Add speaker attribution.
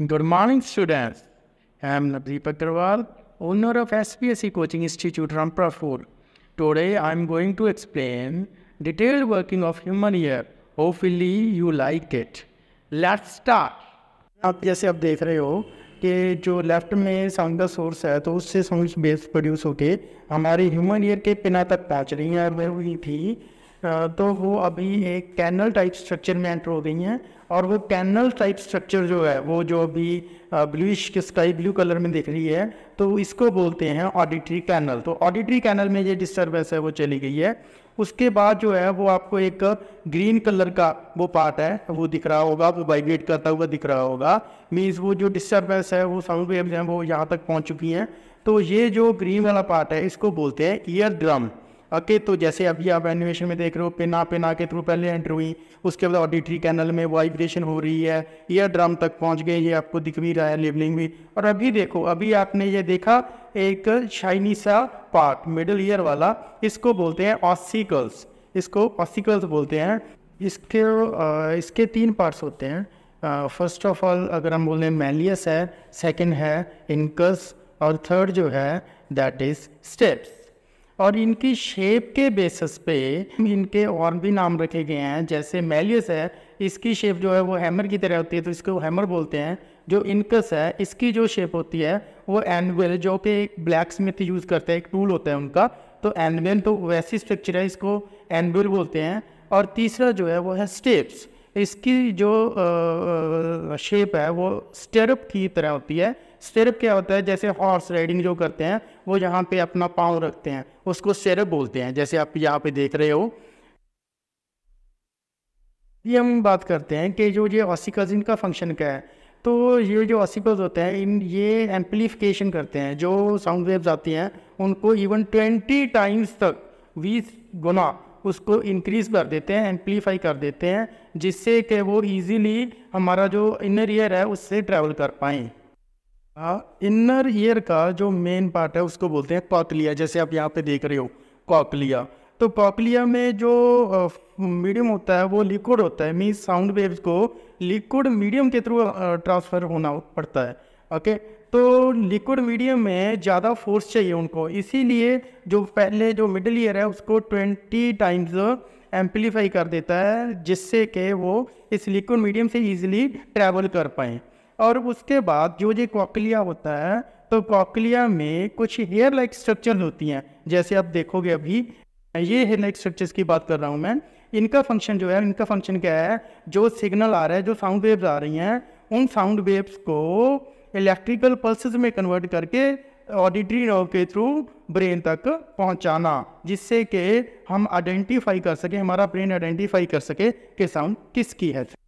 Speaker 1: Good morning students I am Navdeep Agarwal, owner of SPSE Coaching Institute Rampurpur. Today I am going to explain detailed working of human ear. Hopefully you like it. Let's start. आप जैसे आप देख रहे हो कि जो left में sound का सोर्स है तो उससे साउंड बेस प्रोड्यूस होके हमारे ह्यूमन ईयर के पिना तक पहुँच रही है वह हुई थी तो वो अभी एक कैनल टाइप स्ट्रक्चर में एंटर हो गई हैं और वो कैनल टाइप स्ट्रक्चर जो है वो जो अभी ब्लूइश के स्काई ब्लू कलर में दिख रही है तो इसको बोलते हैं ऑडिटरी कैनल तो ऑडिटरी कैनल में ये डिस्टर्बेंस है वो चली गई है उसके बाद जो है वो आपको एक ग्रीन कलर का वो पार्ट है वो दिख रहा होगा वो वाइब्रेट करता हुआ दिख रहा होगा मीन्स वो जो डिस्टर्बेंस है वो साउंड वेव्स हैं वो यहाँ तक पहुँच चुकी हैं तो ये जो ग्रीन वाला पार्ट है इसको बोलते हैं ईयर ड्रम ओके तो जैसे अभी आप एनिमेशन में देख रहे हो पिना पिना के थ्रू पहले एंटर हुई उसके बाद ऑडिटरी कैनल में वाइब्रेशन हो रही है ईयर ड्रम तक पहुंच गए ये आपको दिख भी रहा है लेबलिंग भी और अभी देखो अभी आपने ये देखा एक शाइनी सा पार्ट मिडल ईयर वाला इसको बोलते हैं ऑसिकल्स इसको ऑसिकल्स बोलते हैं इसके इसके तीन पार्ट्स होते हैं फर्स्ट ऑफ ऑल अगर हम बोलें मेलियस है सेकेंड है इनकस और थर्ड जो है दैट इज़ स्टेप्स और इनकी शेप के बेसिस पे इनके और भी नाम रखे गए हैं जैसे मेलियस है इसकी शेप जो है वो हैमर की तरह होती है तो इसको हैमर बोलते हैं जो इनकस है इसकी जो शेप होती है वो एनवेल जो कि ब्लैक स्मिथ यूज़ करते हैं एक टूल होता है उनका तो एनवेल तो वैसी स्ट्रक्चर है इसको एनवेल बोलते हैं और तीसरा जो है वो है स्टेप्स इसकी जो आ, शेप है वो स्टेरप की तरह होती है स्टेरप क्या होता है जैसे हॉर्स राइडिंग जो करते हैं वो यहाँ पे अपना पाँव रखते हैं उसको शेरब बोलते हैं जैसे आप यहाँ पे देख रहे हो ये हम बात करते हैं कि जो ये ऑसिकल्स इनका फंक्शन क्या है तो ये जो ऑसिकल्स होते हैं इन ये एम्पलीफिकेशन करते हैं जो साउंड वेव्स आती हैं उनको इवन ट्वेंटी टाइम्स तक बीस गुना उसको इंक्रीज कर देते हैं एम्पलीफाई कर देते हैं जिससे कि वो इजीली हमारा जो इनर ईयर है उससे ट्रैवल कर पाएँ इनर ईयर का जो मेन पार्ट है उसको बोलते हैं कॉकलिया जैसे आप यहाँ पे देख रहे हो कॉकलिया तो कॉकलिया में जो मीडियम होता है वो लिक्विड होता है मीन साउंड वेव्स को लिक्विड मीडियम के थ्रू ट्रांसफ़र होना पड़ता है ओके तो लिक्विड मीडियम में ज़्यादा फोर्स चाहिए उनको इसीलिए जो पहले जो मिडिल ईयर है उसको ट्वेंटी टाइम्स एम्पलीफाई कर देता है जिससे कि वो इस लिक्विड मीडियम से ईजिली ट्रैवल कर पाएँ और उसके बाद जो ये कॉकलिया होता है तो कॉकलिया में कुछ हेयर लाइक स्ट्रक्चर होती हैं जैसे आप देखोगे अभी ये हेयर लाइक स्ट्रक्चर्स की बात कर रहा हूँ मैं इनका फंक्शन जो है इनका फंक्शन क्या है जो सिग्नल आ रहा है जो साउंड वेव्स आ रही हैं उन साउंड वेव्स को इलेक्ट्रिकल पल्सेस में कन्वर्ट करके ऑडिटरी नर्व के थ्रू ब्रेन तक पहुंचाना जिससे कि हम आइडेंटिफाई कर सके हमारा ब्रेन आइडेंटिफाई कर सके कि साउंड किसकी है